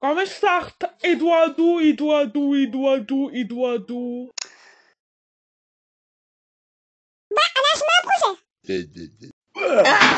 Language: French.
Como está, Eduardo, Eduardo, Eduardo, Eduardo? Bah, alors je semaine prochaine!